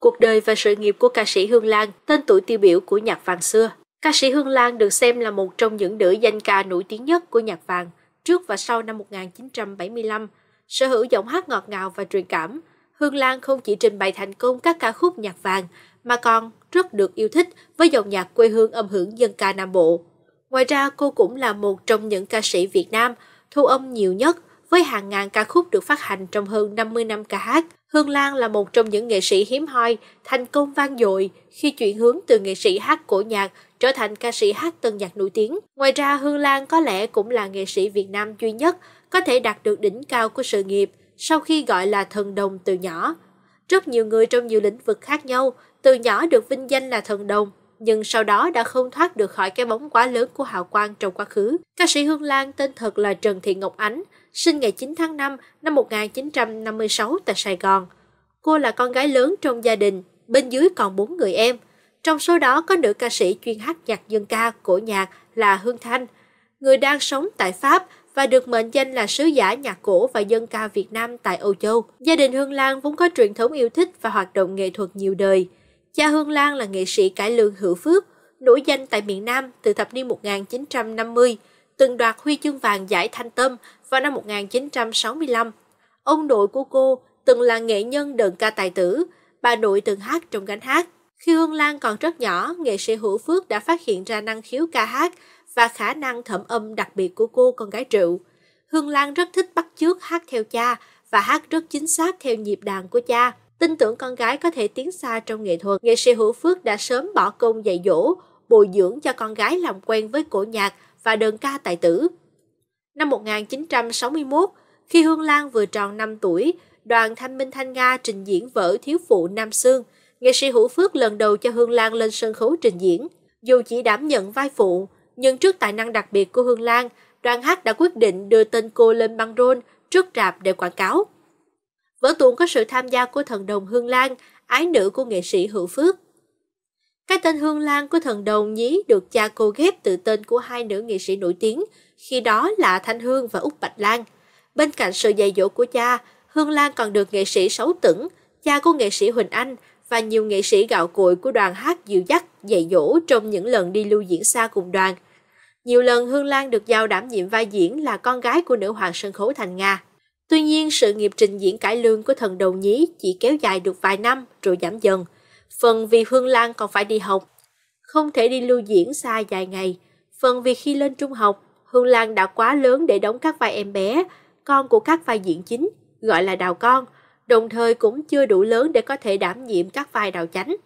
cuộc đời và sự nghiệp của ca sĩ Hương Lan, tên tuổi tiêu biểu của nhạc vàng xưa. Ca sĩ Hương Lan được xem là một trong những nữ danh ca nổi tiếng nhất của nhạc vàng trước và sau năm 1975. Sở hữu giọng hát ngọt ngào và truyền cảm, Hương Lan không chỉ trình bày thành công các ca khúc nhạc vàng mà còn rất được yêu thích với dòng nhạc quê hương âm hưởng dân ca Nam Bộ. Ngoài ra, cô cũng là một trong những ca sĩ Việt Nam thu âm nhiều nhất với hàng ngàn ca khúc được phát hành trong hơn 50 năm ca hát. Hương Lan là một trong những nghệ sĩ hiếm hoi thành công vang dội khi chuyển hướng từ nghệ sĩ hát cổ nhạc trở thành ca sĩ hát tân nhạc nổi tiếng. Ngoài ra, Hương Lan có lẽ cũng là nghệ sĩ Việt Nam duy nhất có thể đạt được đỉnh cao của sự nghiệp sau khi gọi là thần đồng từ nhỏ. Rất nhiều người trong nhiều lĩnh vực khác nhau từ nhỏ được vinh danh là thần đồng, nhưng sau đó đã không thoát được khỏi cái bóng quá lớn của hào quang trong quá khứ. Ca sĩ Hương Lan tên thật là Trần Thị Ngọc Ánh, sinh ngày 9 tháng 5 năm 1956 tại Sài Gòn. Cô là con gái lớn trong gia đình, bên dưới còn bốn người em. Trong số đó có nữ ca sĩ chuyên hát nhạc dân ca, cổ nhạc là Hương Thanh, người đang sống tại Pháp và được mệnh danh là sứ giả nhạc cổ và dân ca Việt Nam tại Âu Châu. Gia đình Hương Lan vốn có truyền thống yêu thích và hoạt động nghệ thuật nhiều đời. Cha Hương Lan là nghệ sĩ cải lương Hữu Phước, nổi danh tại miền Nam từ thập niên 1950, từng đoạt huy chương vàng giải Thanh Tâm vào năm 1965. Ông nội của cô từng là nghệ nhân đờn ca tài tử, bà nội từng hát trong gánh hát. Khi Hương Lan còn rất nhỏ, nghệ sĩ Hữu Phước đã phát hiện ra năng khiếu ca hát và khả năng thẩm âm đặc biệt của cô con gái Triệu. Hương Lan rất thích bắt chước hát theo cha và hát rất chính xác theo nhịp đàn của cha. Tin tưởng con gái có thể tiến xa trong nghệ thuật, nghệ sĩ Hữu Phước đã sớm bỏ công dạy dỗ, bồi dưỡng cho con gái làm quen với cổ nhạc và đơn ca tài tử. Năm 1961, khi Hương Lan vừa tròn 5 tuổi, đoàn Thanh Minh Thanh Nga trình diễn vở Thiếu phụ Nam Sương. Nghệ sĩ Hữu Phước lần đầu cho Hương Lan lên sân khấu trình diễn. Dù chỉ đảm nhận vai phụ, nhưng trước tài năng đặc biệt của Hương Lan, đoàn hát đã quyết định đưa tên cô lên băng rôn trước rạp để quảng cáo. Vở tuồng có sự tham gia của thần đồng Hương Lan, ái nữ của nghệ sĩ Hữu Phước. Cái tên Hương Lan của thần đồng nhí được cha cô ghép từ tên của hai nữ nghệ sĩ nổi tiếng khi đó là Thanh Hương và Úc Bạch Lan. Bên cạnh sự dạy dỗ của cha, Hương Lan còn được nghệ sĩ Sáu Tửng, cha của nghệ sĩ Huỳnh Anh và nhiều nghệ sĩ gạo cội của đoàn hát dịu dắt, dạy dỗ trong những lần đi lưu diễn xa cùng đoàn. Nhiều lần Hương Lan được giao đảm nhiệm vai diễn là con gái của nữ hoàng sân khấu Thành Nga. Tuy nhiên, sự nghiệp trình diễn cải lương của thần đầu nhí chỉ kéo dài được vài năm rồi giảm dần. Phần vì Hương Lan còn phải đi học, không thể đi lưu diễn xa dài ngày. Phần vì khi lên trung học, Hương Lan đã quá lớn để đóng các vai em bé, con của các vai diễn chính, gọi là đào con, đồng thời cũng chưa đủ lớn để có thể đảm nhiệm các vai đào chánh.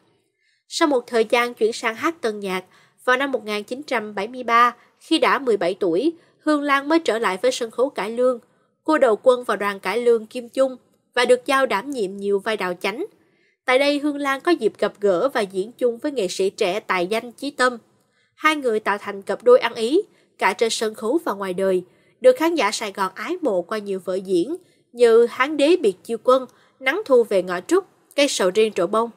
Sau một thời gian chuyển sang hát tân nhạc, vào năm 1973, khi đã 17 tuổi, Hương Lan mới trở lại với sân khấu cải lương. Cô đầu quân vào đoàn cải lương Kim Chung và được giao đảm nhiệm nhiều vai đào chánh. Tại đây Hương Lan có dịp gặp gỡ và diễn chung với nghệ sĩ trẻ tài danh Chí Tâm. Hai người tạo thành cặp đôi ăn ý, cả trên sân khấu và ngoài đời, được khán giả Sài Gòn ái mộ qua nhiều vở diễn như Hán đế biệt chiêu quân, Nắng thu về ngõ trúc, Cây sầu riêng trổ bông.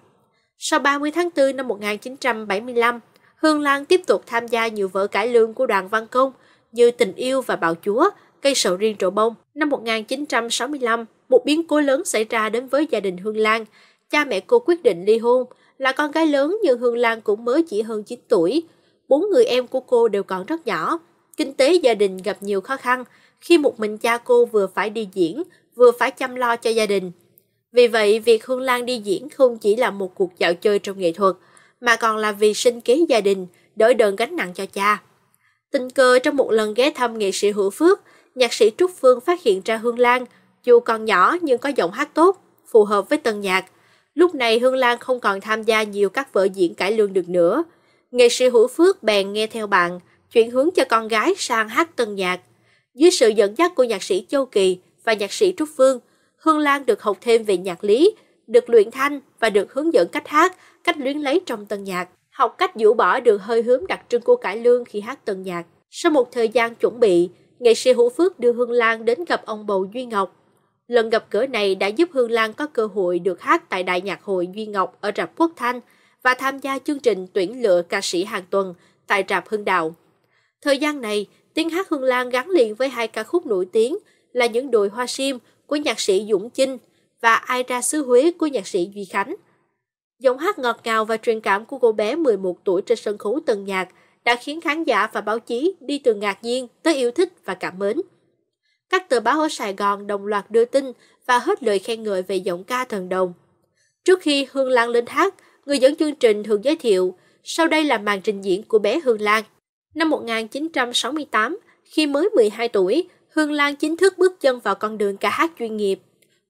Sau 30 tháng 4 năm 1975, Hương Lan tiếp tục tham gia nhiều vở cải lương của đoàn văn công như Tình yêu và Bạo Chúa, Cây sầu riêng trổ bông. Năm 1965, một biến cố lớn xảy ra đến với gia đình Hương Lan. Cha mẹ cô quyết định ly hôn. Là con gái lớn nhưng Hương Lan cũng mới chỉ hơn 9 tuổi. Bốn người em của cô đều còn rất nhỏ. Kinh tế gia đình gặp nhiều khó khăn khi một mình cha cô vừa phải đi diễn, vừa phải chăm lo cho gia đình. Vì vậy, việc Hương Lan đi diễn không chỉ là một cuộc dạo chơi trong nghệ thuật, mà còn là vì sinh kế gia đình, đỡ đơn gánh nặng cho cha. Tình cờ trong một lần ghé thăm nghệ sĩ Hữu Phước, nhạc sĩ Trúc Phương phát hiện ra Hương Lan, dù còn nhỏ nhưng có giọng hát tốt, phù hợp với tân nhạc. Lúc này Hương Lan không còn tham gia nhiều các vở diễn cải lương được nữa. Nghệ sĩ Hữu Phước bèn nghe theo bạn, chuyển hướng cho con gái sang hát tân nhạc. Dưới sự dẫn dắt của nhạc sĩ Châu Kỳ và nhạc sĩ Trúc Phương, Hương Lan được học thêm về nhạc lý, được luyện thanh và được hướng dẫn cách hát, cách luyến lấy trong tân nhạc. Học cách rũ bỏ được hơi hướng đặc trưng của cải lương khi hát tân nhạc. Sau một thời gian chuẩn bị, nghệ sĩ Hữu Phước đưa Hương Lan đến gặp ông bầu Duy Ngọc. Lần gặp gỡ này đã giúp Hương Lan có cơ hội được hát tại Đại nhạc hội Duy Ngọc ở Rạp Quốc Thanh và tham gia chương trình tuyển lựa ca sĩ hàng tuần tại Rạp Hưng Đạo. Thời gian này, tiếng hát Hương Lan gắn liền với hai ca khúc nổi tiếng là những đồi hoa sim của nhạc sĩ Dũng Chinh và Ai ra xứ Huế của nhạc sĩ Duy Khánh. Giọng hát ngọt ngào và truyền cảm của cô bé 11 tuổi trên sân khấu Tân Nhạc đã khiến khán giả và báo chí đi từ ngạc nhiên tới yêu thích và cảm mến. Các tờ báo ở Sài Gòn đồng loạt đưa tin và hết lời khen ngợi về giọng ca thần đồng. Trước khi Hương Lan lên hát, người dẫn chương trình thường giới thiệu, sau đây là màn trình diễn của bé Hương Lan. Năm 1968, khi mới 12 tuổi, Hương Lan chính thức bước chân vào con đường ca hát chuyên nghiệp.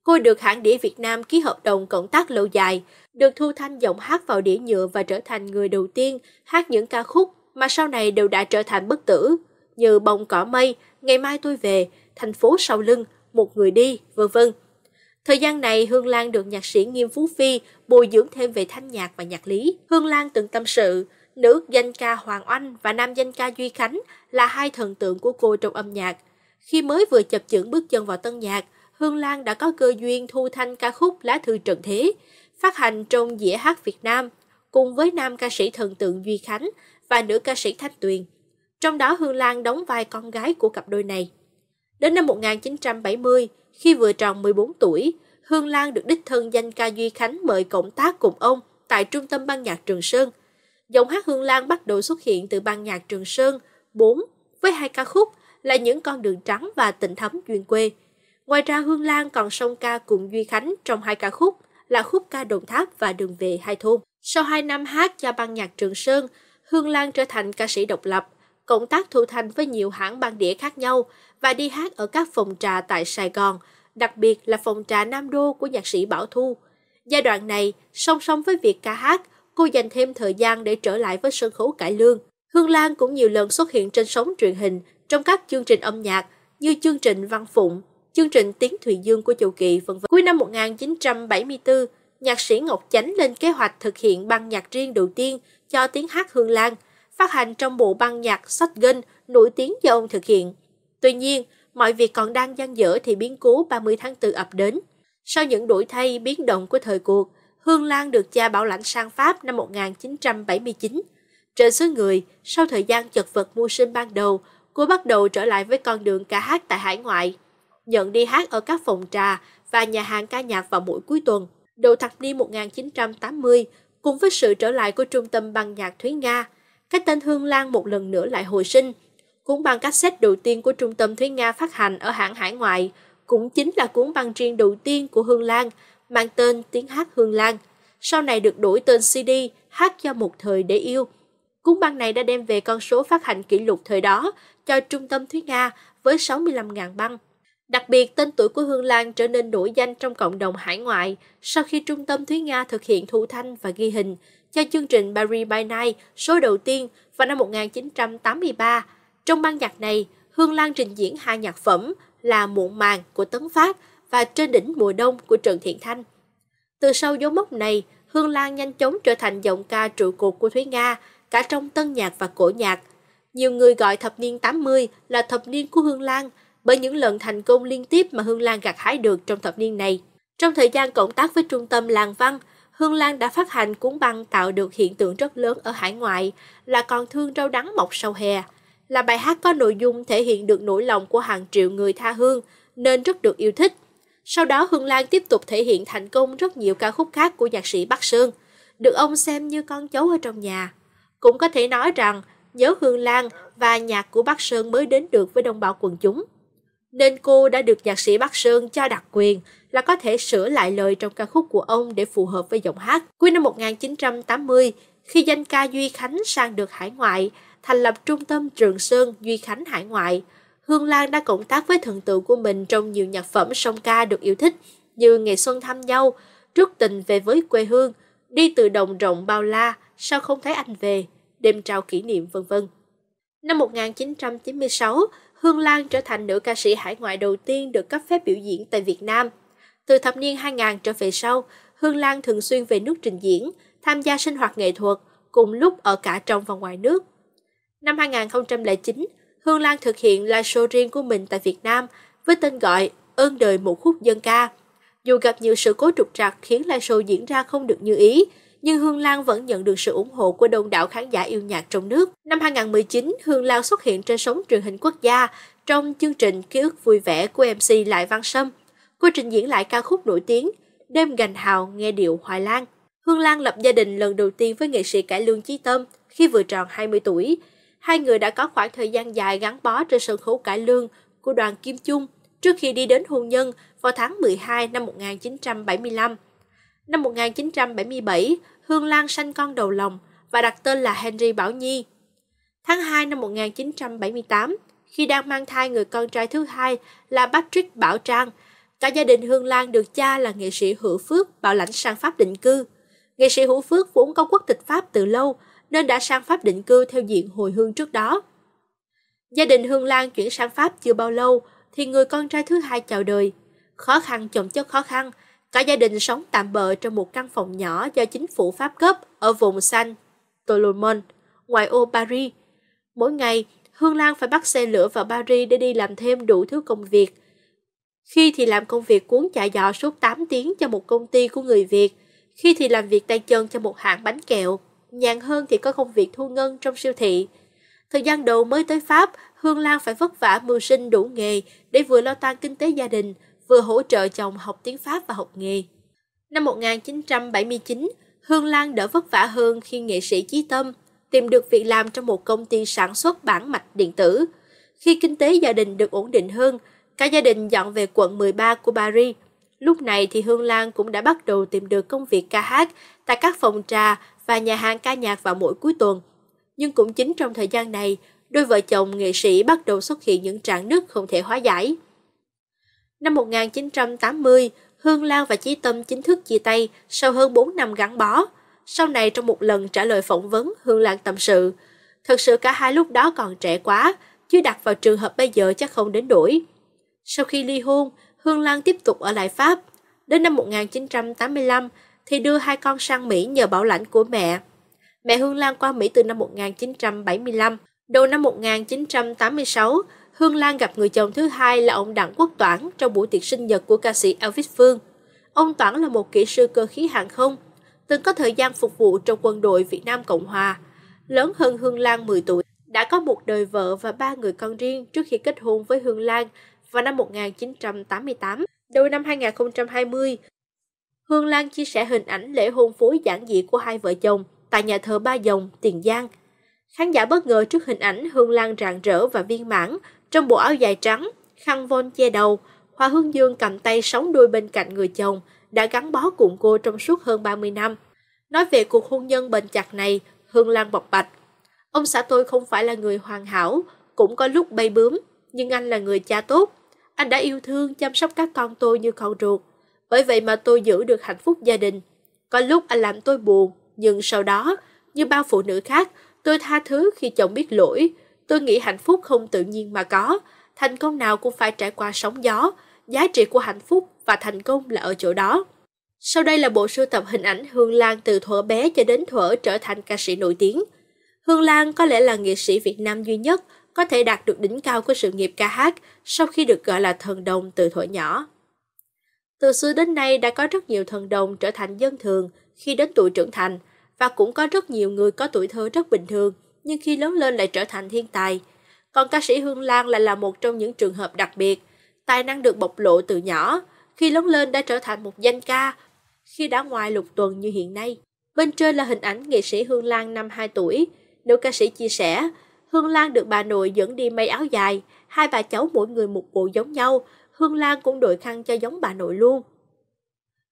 Cô được hãng đĩa Việt Nam ký hợp đồng cộng tác lâu dài, được thu thanh giọng hát vào đĩa nhựa và trở thành người đầu tiên hát những ca khúc mà sau này đều đã trở thành bất tử, như Bông cỏ mây, Ngày mai tôi về, Thành phố sau lưng, Một người đi, vân vân. Thời gian này, Hương Lan được nhạc sĩ Nghiêm Phú Phi bồi dưỡng thêm về thanh nhạc và nhạc lý. Hương Lan từng tâm sự, nữ danh ca Hoàng Oanh và nam danh ca Duy Khánh là hai thần tượng của cô trong âm nhạc. Khi mới vừa chập chững bước chân vào tân nhạc, Hương Lan đã có cơ duyên thu thanh ca khúc Lá thư Trần Thế, phát hành trong dĩa hát Việt Nam, cùng với nam ca sĩ thần tượng Duy Khánh và nữ ca sĩ Thanh Tuyền. Trong đó Hương Lan đóng vai con gái của cặp đôi này. Đến năm 1970, khi vừa tròn 14 tuổi, Hương Lan được đích thân danh ca Duy Khánh mời cộng tác cùng ông tại trung tâm ban nhạc Trường Sơn – giọng hát Hương Lan bắt đầu xuất hiện từ ban nhạc Trường Sơn 4 với hai ca khúc là những con đường trắng và tịnh thấm duyên quê. Ngoài ra Hương Lan còn song ca cùng Duy Khánh trong hai ca khúc là khúc ca Đồng Tháp và Đường về hai thôn. Sau 2 năm hát cho ban nhạc Trường Sơn, Hương Lan trở thành ca sĩ độc lập, cộng tác thu thanh với nhiều hãng ban đĩa khác nhau và đi hát ở các phòng trà tại Sài Gòn, đặc biệt là phòng trà Nam Đô của nhạc sĩ Bảo Thu. Giai đoạn này, song song với việc ca hát, cô dành thêm thời gian để trở lại với sân khấu cải lương. Hương Lan cũng nhiều lần xuất hiện trên sóng truyền hình trong các chương trình âm nhạc như chương trình Văn Phụng, chương trình Tiếng Thùy Dương của Châu Kỳ vân vân. Cuối năm 1974, nhạc sĩ Ngọc Chánh lên kế hoạch thực hiện băng nhạc riêng đầu tiên cho tiếng hát Hương Lan, phát hành trong bộ băng nhạc Shotgun nổi tiếng do ông thực hiện. Tuy nhiên, mọi việc còn đang dang dở thì biến cố 30 tháng 4 ập đến. Sau những đổi thay biến động của thời cuộc, Hương Lan được cha bảo lãnh sang Pháp năm 1979. Trên xứ người, sau thời gian chật vật mưu sinh ban đầu, cô bắt đầu trở lại với con đường ca hát tại hải ngoại. Nhận đi hát ở các phòng trà và nhà hàng ca nhạc vào mỗi cuối tuần. Đầu thập niên 1980, cùng với sự trở lại của trung tâm băng nhạc Thúy Nga, cái tên Hương Lan một lần nữa lại hồi sinh. Cuốn băng cassette đầu tiên của trung tâm Thúy Nga phát hành ở hãng hải ngoại cũng chính là cuốn băng riêng đầu tiên của Hương Lan mang tên Tiếng Hát Hương Lan, sau này được đổi tên CD Hát cho một thời để yêu. Cuốn băng này đã đem về con số phát hành kỷ lục thời đó cho Trung tâm Thúy Nga với 65.000 băng. Đặc biệt, tên tuổi của Hương Lan trở nên nổi danh trong cộng đồng hải ngoại sau khi Trung tâm Thúy Nga thực hiện thu thanh và ghi hình cho chương trình Paris by Night số đầu tiên vào năm 1983. Trong băng nhạc này, Hương Lan trình diễn hai nhạc phẩm là Muộn màng của Tấn Phát và trên đỉnh mùa đông của Trần Thiện Thanh. Từ sau dấu mốc này, Hương Lan nhanh chóng trở thành giọng ca trụ cột của Thúy Nga, cả trong tân nhạc và cổ nhạc. Nhiều người gọi thập niên 80 là thập niên của Hương Lan bởi những lần thành công liên tiếp mà Hương Lan gặt hái được trong thập niên này. Trong thời gian cộng tác với trung tâm làng văn, Hương Lan đã phát hành cuốn băng tạo được hiện tượng rất lớn ở hải ngoại là Còn thương rau đắng mọc sau hè. Là bài hát có nội dung thể hiện được nỗi lòng của hàng triệu người tha hương nên rất được yêu thích. Sau đó Hương Lan tiếp tục thể hiện thành công rất nhiều ca khúc khác của nhạc sĩ Bắc Sơn, được ông xem như con cháu ở trong nhà. Cũng có thể nói rằng nhớ Hương Lan và nhạc của Bắc Sơn mới đến được với đồng bào quần chúng. Nên cô đã được nhạc sĩ Bắc Sơn cho đặc quyền là có thể sửa lại lời trong ca khúc của ông để phù hợp với giọng hát. Cuối năm 1980, khi danh ca Duy Khánh sang được hải ngoại, thành lập trung tâm Trường Sơn Duy Khánh Hải Ngoại – Hương Lan đã cộng tác với thần tượng của mình trong nhiều nhạc phẩm song ca được yêu thích như Ngày Xuân Thăm Nhau, Trước Tình Về Với Quê Hương, Đi Từ Đồng Rộng Bao La, Sao Không Thấy Anh Về, Đêm Trao Kỷ Niệm vân vân. Năm 1996, Hương Lan trở thành nữ ca sĩ hải ngoại đầu tiên được cấp phép biểu diễn tại Việt Nam. Từ thập niên 2000 trở về sau, Hương Lan thường xuyên về nước trình diễn, tham gia sinh hoạt nghệ thuật, cùng lúc ở cả trong và ngoài nước. Năm 2009, Hương Lan thực hiện live show riêng của mình tại Việt Nam với tên gọi Ơn đời một khúc dân ca. Dù gặp nhiều sự cố trục trặc khiến live show diễn ra không được như ý, nhưng Hương Lan vẫn nhận được sự ủng hộ của đông đảo khán giả yêu nhạc trong nước. Năm 2019, Hương Lan xuất hiện trên sóng truyền hình quốc gia trong chương trình Ký ức vui vẻ của MC Lại Văn Sâm. Cô trình diễn lại ca khúc nổi tiếng Đêm gành hào nghe điệu Hoài Lan. Hương Lan lập gia đình lần đầu tiên với nghệ sĩ cải lương Chí Tâm khi vừa tròn 20 tuổi. Hai người đã có khoảng thời gian dài gắn bó trên sân khấu cải lương của đoàn Kim Chung trước khi đi đến hôn nhân vào tháng 12 năm 1975. Năm 1977, Hương Lan sanh con đầu lòng và đặt tên là Henry Bảo Nhi. Tháng 2 năm 1978, khi đang mang thai người con trai thứ hai là Patrick Bảo Trang, cả gia đình Hương Lan được cha là nghệ sĩ Hữu Phước bảo lãnh sang Pháp định cư. Nghệ sĩ Hữu Phước vốn có quốc tịch Pháp từ lâu nên đã sang Pháp định cư theo diện hồi hương trước đó. Gia đình Hương Lan chuyển sang Pháp chưa bao lâu thì người con trai thứ hai chào đời. Khó khăn chồng chất khó khăn, cả gia đình sống tạm bợ trong một căn phòng nhỏ do chính phủ Pháp cấp ở vùng xanh Tolomon, ngoại ô Paris. Mỗi ngày, Hương Lan phải bắt xe lửa vào Paris để đi làm thêm đủ thứ công việc. Khi thì làm công việc cuốn chả giò suốt 8 tiếng cho một công ty của người Việt, khi thì làm việc tay chân cho một hãng bánh kẹo nhàn hơn thì có công việc thu ngân trong siêu thị. Thời gian đầu mới tới Pháp, Hương Lan phải vất vả mưu sinh đủ nghề để vừa lo toan kinh tế gia đình, vừa hỗ trợ chồng học tiếng Pháp và học nghề. Năm 1979, Hương Lan đỡ vất vả hơn khi nghệ sĩ Chí Tâm tìm được việc làm trong một công ty sản xuất bản mạch điện tử. Khi kinh tế gia đình được ổn định hơn, cả gia đình dọn về quận 13 của Paris. Lúc này thì Hương Lan cũng đã bắt đầu tìm được công việc ca hát tại các phòng trà và nhà hàng ca nhạc vào mỗi cuối tuần. Nhưng cũng chính trong thời gian này, đôi vợ chồng nghệ sĩ bắt đầu xuất hiện những trạng nứt không thể hóa giải. Năm 1980, Hương Lan và Chí Tâm chính thức chia tay sau hơn 4 năm gắn bó. Sau này trong một lần trả lời phỏng vấn, Hương Lan tâm sự, thật sự cả hai lúc đó còn trẻ quá, chứ đặt vào trường hợp bây giờ chắc không đến đổi. Sau khi ly hôn, Hương Lan tiếp tục ở lại Pháp. Đến năm 1985, thì đưa hai con sang Mỹ nhờ bảo lãnh của mẹ. Mẹ Hương Lan qua Mỹ từ năm 1975. Đầu năm 1986, Hương Lan gặp người chồng thứ hai là ông Đặng Quốc Toản trong buổi tiệc sinh nhật của ca sĩ Elvis Phương. Ông Toản là một kỹ sư cơ khí hàng không, từng có thời gian phục vụ trong quân đội Việt Nam Cộng Hòa. Lớn hơn Hương Lan 10 tuổi, đã có một đời vợ và ba người con riêng trước khi kết hôn với Hương Lan vào năm 1988. Đầu năm 2020, Hương Lan chia sẻ hình ảnh lễ hôn phối giản dị của hai vợ chồng tại nhà thờ Ba Dòng, Tiền Giang. Khán giả bất ngờ trước hình ảnh Hương Lan rạng rỡ và viên mãn trong bộ áo dài trắng, khăn von che đầu, Hoa Hương Dương cầm tay sáu đuôi bên cạnh người chồng, đã gắn bó cùng cô trong suốt hơn 30 năm. Nói về cuộc hôn nhân bền chặt này, Hương Lan bộc bạch. Ông xã tôi không phải là người hoàn hảo, cũng có lúc bay bướm, nhưng anh là người cha tốt. Anh đã yêu thương chăm sóc các con tôi như con ruột. Bởi vậy mà tôi giữ được hạnh phúc gia đình. Có lúc anh làm tôi buồn, nhưng sau đó, như bao phụ nữ khác, tôi tha thứ khi chồng biết lỗi. Tôi nghĩ hạnh phúc không tự nhiên mà có. Thành công nào cũng phải trải qua sóng gió. Giá trị của hạnh phúc và thành công là ở chỗ đó. Sau đây là bộ sưu tập hình ảnh Hương Lan từ thuở bé cho đến thuở trở thành ca sĩ nổi tiếng. Hương Lan có lẽ là nghệ sĩ Việt Nam duy nhất có thể đạt được đỉnh cao của sự nghiệp ca hát sau khi được gọi là thần đồng từ thuở nhỏ. Từ xưa đến nay đã có rất nhiều thần đồng trở thành dân thường khi đến tuổi trưởng thành và cũng có rất nhiều người có tuổi thơ rất bình thường nhưng khi lớn lên lại trở thành thiên tài. Còn ca sĩ Hương Lan lại là một trong những trường hợp đặc biệt. Tài năng được bộc lộ từ nhỏ, khi lớn lên đã trở thành một danh ca, khi đã ngoài lục tuần như hiện nay. Bên trên là hình ảnh nghệ sĩ Hương Lan năm 2 tuổi. Nữ ca sĩ chia sẻ, Hương Lan được bà nội dẫn đi may áo dài, hai bà cháu mỗi người một bộ giống nhau, Hương Lan cũng đội khăn cho giống bà nội luôn.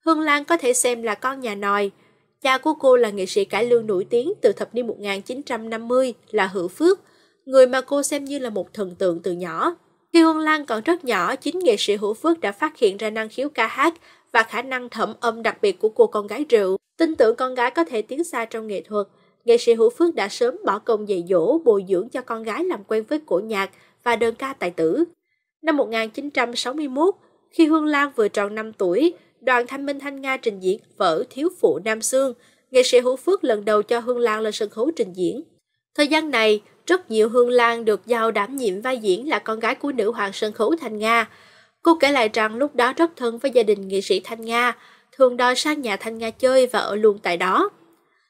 Hương Lan có thể xem là con nhà nòi. Cha của cô là nghệ sĩ cải lương nổi tiếng từ thập niên 1950 là Hữu Phước, người mà cô xem như là một thần tượng từ nhỏ. Khi Hương Lan còn rất nhỏ, chính nghệ sĩ Hữu Phước đã phát hiện ra năng khiếu ca hát và khả năng thẩm âm đặc biệt của cô con gái rượu. Tin tưởng con gái có thể tiến xa trong nghệ thuật, nghệ sĩ Hữu Phước đã sớm bỏ công dạy dỗ, bồi dưỡng cho con gái làm quen với cổ nhạc và đơn ca tài tử. Năm 1961, khi Hương Lan vừa tròn 5 tuổi, đoàn Thanh Minh Thanh Nga trình diễn vở Thiếu phụ Nam Sương, nghệ sĩ Hữu Phước lần đầu cho Hương Lan lên sân khấu trình diễn. Thời gian này, rất nhiều Hương Lan được giao đảm nhiệm vai diễn là con gái của nữ hoàng sân khấu Thanh Nga. Cô kể lại rằng lúc đó rất thân với gia đình nghệ sĩ Thanh Nga, thường đòi sang nhà Thanh Nga chơi và ở luôn tại đó.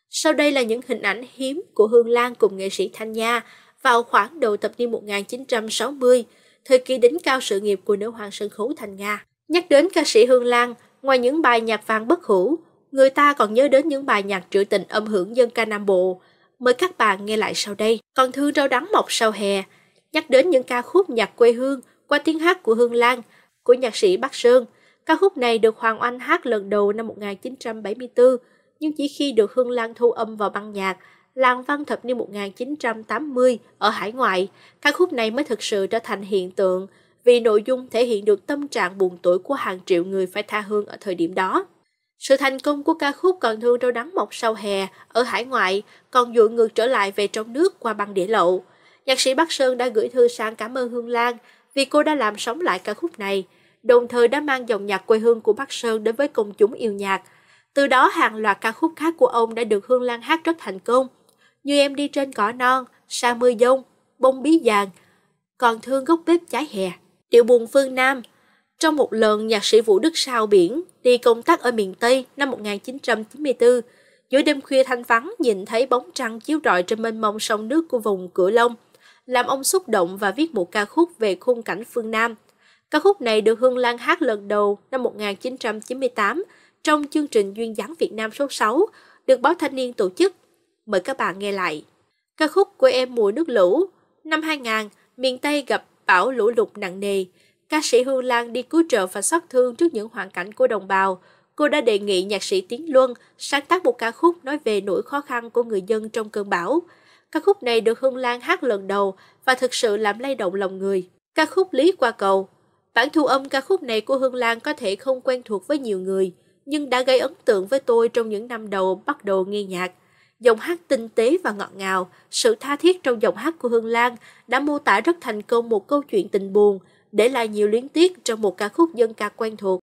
Sau đây là những hình ảnh hiếm của Hương Lan cùng nghệ sĩ Thanh nga vào khoảng đầu thập niên 1960, thời kỳ đỉnh cao sự nghiệp của nữ hoàng sân khấu Thành Nga. Nhắc đến ca sĩ Hương Lan, ngoài những bài nhạc vàng bất hủ, người ta còn nhớ đến những bài nhạc trữ tình âm hưởng dân ca Nam Bộ. Mời các bạn nghe lại sau đây. Còn thương rau đắng mọc sau hè, nhắc đến những ca khúc nhạc quê hương qua tiếng hát của Hương Lan, của nhạc sĩ Bắc Sơn. Ca khúc này được Hoàng Oanh hát lần đầu năm 1974, nhưng chỉ khi được Hương Lan thu âm vào băng nhạc – làng văn thập niên 1980 ở hải ngoại, ca khúc này mới thực sự trở thành hiện tượng vì nội dung thể hiện được tâm trạng buồn tuổi của hàng triệu người phải tha hương ở thời điểm đó. Sự thành công của ca khúc còn thương rau đắng mọc sau hè ở hải ngoại, còn dội ngược trở lại về trong nước qua băng đĩa lậu. Nhạc sĩ Bắc Sơn đã gửi thư sang cảm ơn Hương Lan vì cô đã làm sống lại ca khúc này, đồng thời đã mang dòng nhạc quê hương của Bắc Sơn đến với công chúng yêu nhạc. Từ đó hàng loạt ca khúc khác của ông đã được Hương Lan hát rất thành công như em đi trên cỏ non, sa mưa dông, bông bí vàng, còn thương gốc bếp trái hè. Điệu buồn phương Nam Trong một lần nhạc sĩ Vũ Đức Sao Biển đi công tác ở miền Tây năm 1994, giữa đêm khuya thanh vắng nhìn thấy bóng trăng chiếu rọi trên mênh mông sông nước của vùng Cửa Long, làm ông xúc động và viết một ca khúc về khung cảnh phương Nam. Ca khúc này được Hương Lan hát lần đầu năm 1998 trong chương trình Duyên dáng Việt Nam số 6 được báo Thanh niên tổ chức Mời các bạn nghe lại. Ca khúc của em mùa nước lũ, năm 2000, miền Tây gặp bão lũ lụt nặng nề. Ca sĩ Hương Lan đi cứu trợ và xót thương trước những hoàn cảnh của đồng bào. Cô đã đề nghị nhạc sĩ Tiến Luân sáng tác một ca khúc nói về nỗi khó khăn của người dân trong cơn bão. Ca khúc này được Hương Lan hát lần đầu và thực sự làm lay động lòng người. Ca khúc Lý Qua Cầu Bản thu âm ca khúc này của Hương Lan có thể không quen thuộc với nhiều người, nhưng đã gây ấn tượng với tôi trong những năm đầu bắt đầu nghe nhạc. Giọng hát tinh tế và ngọt ngào, sự tha thiết trong giọng hát của Hương Lan đã mô tả rất thành công một câu chuyện tình buồn, để lại nhiều luyến tiếc trong một ca khúc dân ca quen thuộc.